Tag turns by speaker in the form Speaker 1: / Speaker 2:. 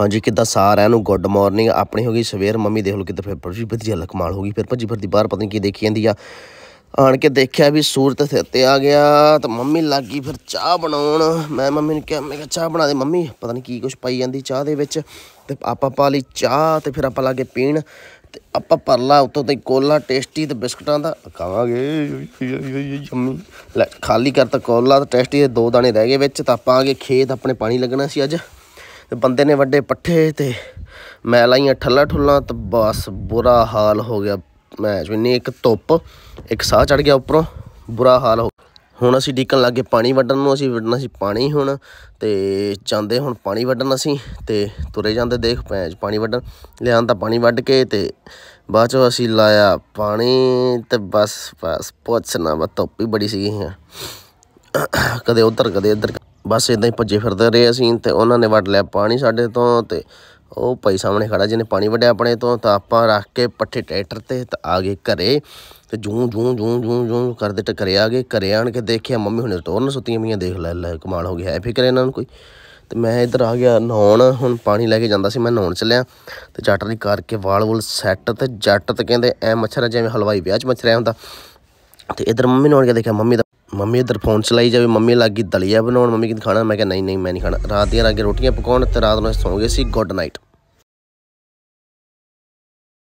Speaker 1: ਹਾਂਜੀ ਕਿੱਦਾਂ ਸਾਰਿਆਂ ਨੂੰ ਗੁੱਡ ਮਾਰਨਿੰਗ ਆਪਣੀ ਹੋ ਗਈ ਸਵੇਰ ਮੰਮੀ ਦੇਖ ਲਓ ਕਿੱਦਾਂ ਫਿਰ ਭੱਜੀ ਵਧੀਆ ਲਕਮਾਲ ਹੋ ਗਈ ਫਿਰ ਭੱਜੀ ਫਿਰਦੀ ਬਾਹਰ ਪਤਾ ਨਹੀਂ ਕੀ ਦੇਖੀ ਜਾਂਦੀ ਆ ਆਣ ਕੇ ਦੇਖਿਆ ਵੀ ਸੂਰਤ ਸਿਰ ਤੇ ਆ ਗਿਆ ਤਾਂ ਮੰਮੀ ਲੱਗ ਗਈ ਫਿਰ ਚਾਹ ਬਣਾਉਣ ਮੈਂ ਮੰਮੀ ਨੂੰ ਕਿਹਾ ਮੈਂ ਕਿਹਾ ਚਾਹ ਬਣਾ ਦੇ ਮੰਮੀ ਪਤਾ ਨਹੀਂ ਕੀ ਕੁਝ ਪਾਈ ਜਾਂਦੀ ਚਾਹ ਦੇ ਵਿੱਚ ਤੇ ਆਪਾਂ ਪਾ ਲਈ ਚਾਹ ਤੇ ਫਿਰ ਆਪਾਂ ਲਾਗੇ ਪੀਣ ਤੇ ਆਪਾਂ ਪਰਲਾ ਉੱਤੋਂ ਤੇ ਕੋਲਾ ਟੇਸਟੀ ਤੇ ਬਿਸਕਟਾਂ ਦਾ ਖਾਵਾਂਗੇ ਜੰਮੀ ਲੈ ਖਾਲੀ ਕਰ ਤਾ ਕੋਲਾ ਤੇ ਟੇਸਟੀ ਦੇ ਦੋ ਦਾਣੇ ਰਹਿ ਗਏ ਵਿੱਚ ਤਾਂ ਆਪਾਂ ਆਗੇ ਖੇਤ ਆਪਣੇ ਪਾਣੀ ਲੱਗਣਾ ਸੀ ਅੱਜ ਤੇ ਬੰਦੇ ਨੇ ਵੱਡੇ ਪੱਠੇ ਤੇ ਮੈਂ ਲਾਈਆਂ ਠੱਲਾ ਠੁੱਲਾ ਤੇ ਬਸ ਬੁਰਾ ਹਾਲ ਹੋ ਗਿਆ ਮੈਚ ਇੰਨੀ ਇੱਕ ਧੁੱਪ ਇੱਕ ਸਾਹ ਚੜ ਗਿਆ ਉੱਪਰੋਂ ਬੁਰਾ ਹਾਲ ਹੋ ਹੁਣ ਅਸੀਂ ਡੀਕਣ ਲੱਗੇ ਪਾਣੀ ਵੱਢਣ ਨੂੰ ਅਸੀਂ ਵੱਢਣਾ ਸੀ ਪਾਣੀ ਹੁਣ ਤੇ ਚਾਹਦੇ ਹੁਣ ਪਾਣੀ ਵੱਢਣ ਅਸੀਂ ਤੇ ਤੁਰੇ ਜਾਂਦੇ ਦੇਖ ਪੈਂਚ ਪਾਣੀ ਵੱਢਣ ਲਿਆਂ ਤਾਂ ਪਾਣੀ ਵੱਢ ਕੇ ਤੇ ਬਾਅਦ ਵਿੱਚ ਅਸੀਂ ਲਾਇਆ ਪਾਣੀ ਤੇ ਬਸ ਬਸ ਪੁੱਛਣਾ ਬਸ ਧੁੱਪ ਬੜੀ ਸੀਗੀ ਕਦੇ ਉਧਰ ਕਦੇ ਇਧਰ ਬਸ ਇਦਾਂ ਹੀ ਭੱਜੇ ਫਿਰਦੇ ਰਹੇ ਅਸੀਂ ਤੇ ਉਹਨਾਂ ਨੇ ਵੱਢ ਲਿਆ ਪਾਣੀ ਸਾਡੇ ਤੋਂ ਤੇ ਉਹ ਭਾਈ ਸਾਹਮਣੇ ਖੜਾ ਜਿਹਨੇ ਪਾਣੀ ਵੱਢਿਆ ਆਪਣੇ ਤੋਂ ਤਾਂ ਆਪਾਂ ਰੱਖ ਕੇ ਪੱਠੇ ਟਰੈਕਟਰ ਤੇ ਤਾਂ ਆ ਗਏ ਘਰੇ ਤੇ ਜੂੰ ਜੂੰ ਜੂੰ ਜੂੰ ਜੂੰ ਕਰਦੇ ਟਕਰੇ ਆ ਗਏ ਘਰੇ ਆਣ ਕੇ ਦੇਖਿਆ ਮੰਮੀ ਹੁਣੇ ਤੋਰਨ ਸੁੱਤੀਆਂ ਮੀਆਂ ਦੇਖ ਲੈ ਲੈ ਕਮਾਲ ਹੋ ਗਿਆ ਐ ਫਿਕਰ ਇਹਨਾਂ ਨੂੰ ਕੋਈ ਤੇ ਮੈਂ ਇੱਧਰ ਆ ਗਿਆ ਨਹਾਉਣ ਹੁਣ ਪਾਣੀ ਲੈ ਕੇ ਜਾਂਦਾ ਸੀ ਮੈਂ ਨਹਾਉਣ ਚੱਲਿਆ ਤੇ ਜੱਟ ਨੇ ਕਰਕੇ ਵਾਲ ਵੁਲ ਸੈੱਟ ਤੇ ਜੱਟ ਤੇ ਕਹਿੰਦੇ ਐ ਮੱਛਰ ਜਿਵੇਂ ਹਲਵਾਈ ਵਿਆਹ 'ਚ ਮੱਛਰਿਆ ਹੁੰਦਾ ਤੇ ਇਧਰ ਮੰਮੀ ਨੂੰ ਆਣ ਕੇ ਦੇਖਿਆ ਮੰਮੀ ਮੰਮੀ ਇਧਰ ਫੋਨ ਚਲਾਈ ਜਾਵੇ ਮੰਮੀ ਲੱਗ ਗਈ ਦਲੀਆ ਬਣਾਉਣ ਮੰਮੀ ਕਹਿੰਦੀ ਖਾਣਾ ਮੈਂ ਕਿਹਾ ਨਹੀਂ ਨਹੀਂ ਮੈਂ ਨਹੀਂ ਖਾਣਾ ਰਾਤ ਦੀਆਂ ਰਾਗੇ ਰੋਟੀਆਂ ਪਕਾਉਣ ਤੇ ਰਾਤ ਨੂੰ ਸੌਂ ਗਏ ਸੀ ਗੁੱਡ ਨਾਈਟ